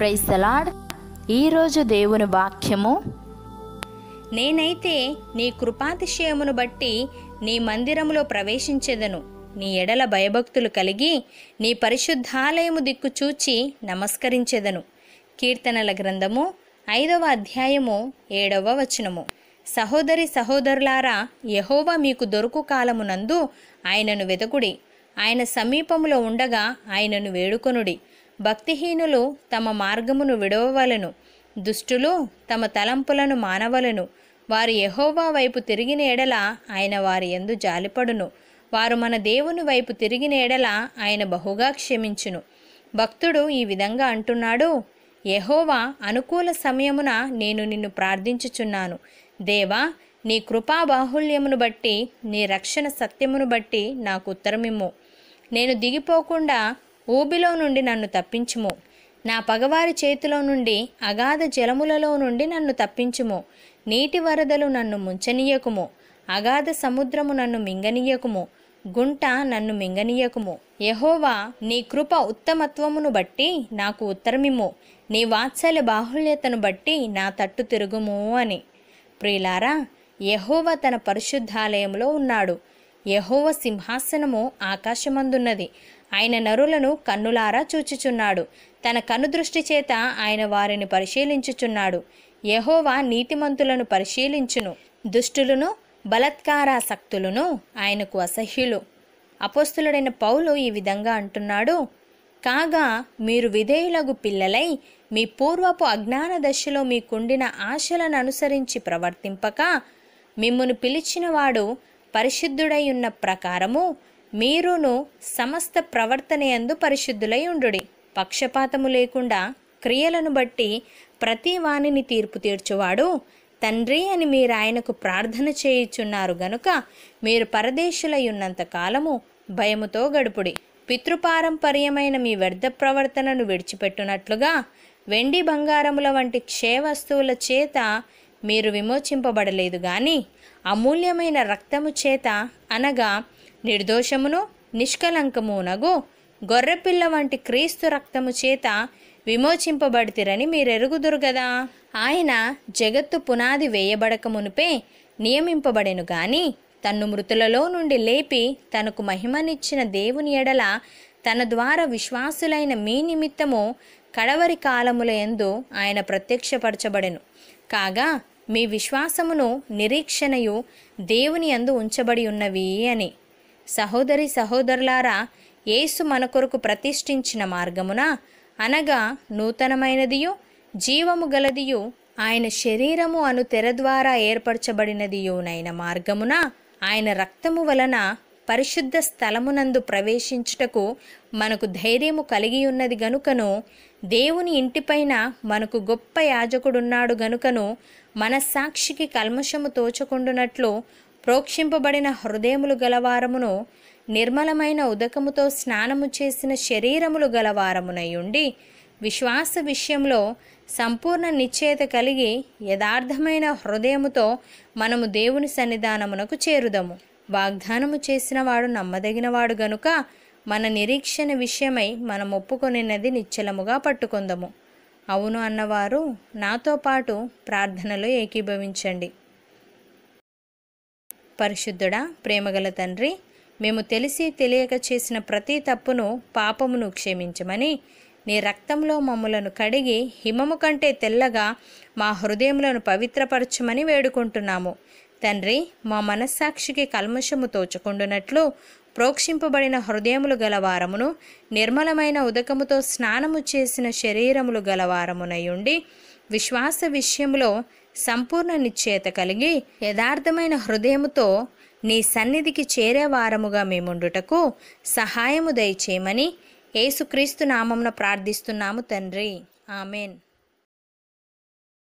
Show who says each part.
Speaker 1: praise salad ఈరోజు దేవుని వాక్యము నేనైతే నీ కృపాతిశయమును బట్టి నీ మందిరములో ప్రవేశించెదను నీ ఎడల భయభక్తులు కలిగి నీ పరిశుద్ధాలయము దిక్కు చూచి నమస్కరించెదను కీర్తనల గ్రంథము ఐదవ అధ్యాయము ఏడవ వచనము సహోదరి సహోదరులారా యహోవా మీకు దొరుకు కాలమునందు ఆయనను వెతకుడి ఆయన సమీపములో ఉండగా ఆయనను వేడుకొనుడి భక్తిహీనులు తమ మార్గమును విడవవలను దుష్టులు తమ తలంపులను మానవలను వారు యహోవా వైపు తిరిగిన ఎడల ఆయన వారి ఎందు జాలిపడును వారు మన దేవుని వైపు తిరిగిన ఎడల ఆయన బహుగా క్షమించును భక్తుడు ఈ విధంగా అంటున్నాడు యహోవా అనుకూల సమయమున నేను నిన్ను ప్రార్థించుచున్నాను దేవా నీ కృపా బాహుల్యమును బట్టి నీ రక్షణ సత్యమును బట్టి నాకు ఉత్తరమిమ్ము నేను దిగిపోకుండా ఊబిలో నుండి నన్ను తప్పించుము నా పగవారి చేతిలో నుండి అగాధ జలములలో నుండి నన్ను తప్పించుము నీటి వరదలు నన్ను ముంచనీయకుము అగాధ సముద్రము నన్ను మింగనీయకుము గుంట నన్ను మింగనీయకుము యహోవా నీ కృప ఉత్తమత్వమును బట్టి నాకు ఉత్తరమిము నీ వాత్సల్య బాహుళ్యతను బట్టి నా తట్టు తిరుగుము అని ప్రియులారా యహోవా తన పరిశుద్ధాలయంలో ఉన్నాడు యహోవ సింహాసనము ఆకాశమందున్నది ఆయన నరులను కన్నులారా చూచుచున్నాడు తన కనుదృష్టి చేత ఆయన వారిని పరిశీలించుచున్నాడు యహోవా నీతిమంతులను పరిశీలించును దుష్టులను బలత్కారాసక్తులను ఆయనకు అసహ్యులు అపస్తులుడైన పౌలు ఈ విధంగా అంటున్నాడు కాగా మీరు విధేయులగు పిల్లలై మీ పూర్వపు అజ్ఞాన దశలో మీకుండిన ఆశలను అనుసరించి ప్రవర్తింపక మిమ్మను పిలిచినవాడు పరిశుద్ధుడై ఉన్న ప్రకారము మీరును సమస్త ప్రవర్తన ఎందు పరిశుద్ధులై ఉండుడి పక్షపాతము లేకుండా క్రియలను బట్టి ప్రతి వాణిని తీర్పు తీర్చువాడు తండ్రి అని మీరు ఆయనకు ప్రార్థన చేయుచున్నారు గనుక మీరు పరదేశులై ఉన్నంత కాలము భయముతో గడుపుడి పితృపారంపర్యమైన మీ వ్యర్థ ప్రవర్తనను విడిచిపెట్టునట్లుగా వెండి బంగారముల వంటి క్షయ వస్తువుల చేత మీరు విమోచింపబడలేదు గాని అమూల్యమైన రక్తము చేత అనగా నిర్దోషమును నిష్కలంకమునగు గొర్రెపిల్ల వంటి క్రీస్తు రక్తము చేత విమోచింపబడితిరని మీరెరుగుదురు గదా ఆయన జగత్తు పునాది వేయబడక మునిపే నియమింపబడెను గాని తన్ను మృతులలో నుండి లేపి తనకు మహిమనిచ్చిన దేవుని ఎడల తన ద్వారా విశ్వాసులైన మీ నిమిత్తము కడవరి కాలముల ఎందు ఆయన ప్రత్యక్షపరచబడెను కాగా మీ విశ్వాసమును నిరీక్షణయు దేవుని అందు ఉంచబడి ఉన్నవి అని సహోదరి సహోదరులారా యేసు మన కొరకు ప్రతిష్ఠించిన మార్గమున అనగా నూతనమైనదియు జీవము గలదియు ఆయన శరీరము అను తెర ద్వారా ఏర్పరచబడినదియునైన మార్గమున ఆయన రక్తము వలన పరిశుద్ధ స్థలమునందు ప్రవేశించుటకు మనకు ధైర్యము కలిగి ఉన్నది గనుకను దేవుని ఇంటిపైన మనకు గొప్ప యాజకుడున్నాడు గనుకను మనస్సాక్షికి కల్మషము తోచకుండునట్లు ప్రోక్షింపబడిన హృదయములు గలవారమును నిర్మలమైన ఉదకముతో స్నానము చేసిన శరీరములు గలవారమునయుండి విశ్వాస విషయంలో సంపూర్ణ నిశ్చయత కలిగి యథార్థమైన హృదయముతో మనము దేవుని సన్నిధానమునకు చేరుదము వాగ్దానము చేసిన వాడు నమ్మదగినవాడు గనుక మన నిరీక్షణ విషయమై మనం ఒప్పుకొనినది నిశ్చలముగా పట్టుకుందాము అవును అన్నవారు నాతో పాటు ప్రార్థనలో ఏకీభవించండి పరిశుద్ధుడా ప్రేమగల తండ్రి మేము తెలిసి తెలియక చేసిన ప్రతి తప్పును పాపమును క్షమించమని నీ రక్తంలో మమ్ములను కడిగి హిమము కంటే తెల్లగా మా హృదయములను పవిత్రపరచమని వేడుకుంటున్నాము తండ్రి మా మనస్సాక్షికి కల్మషము తోచుకుండునట్లు ప్రోక్షింపబడిన హృదయములు గలవారమును నిర్మలమైన ఉదకముతో స్నానము చేసిన శరీరములు గలవారమునయుండి విశ్వాస విషయంలో సంపూర్ణ నిశ్చేత కలిగి యథార్థమైన హృదయముతో నీ సన్నిధికి చేరేవారముగా మేముండుటకు సహాయము దయచేయమని ఏసుక్రీస్తు నామంన ప్రార్థిస్తున్నాము తండ్రి ఆమెన్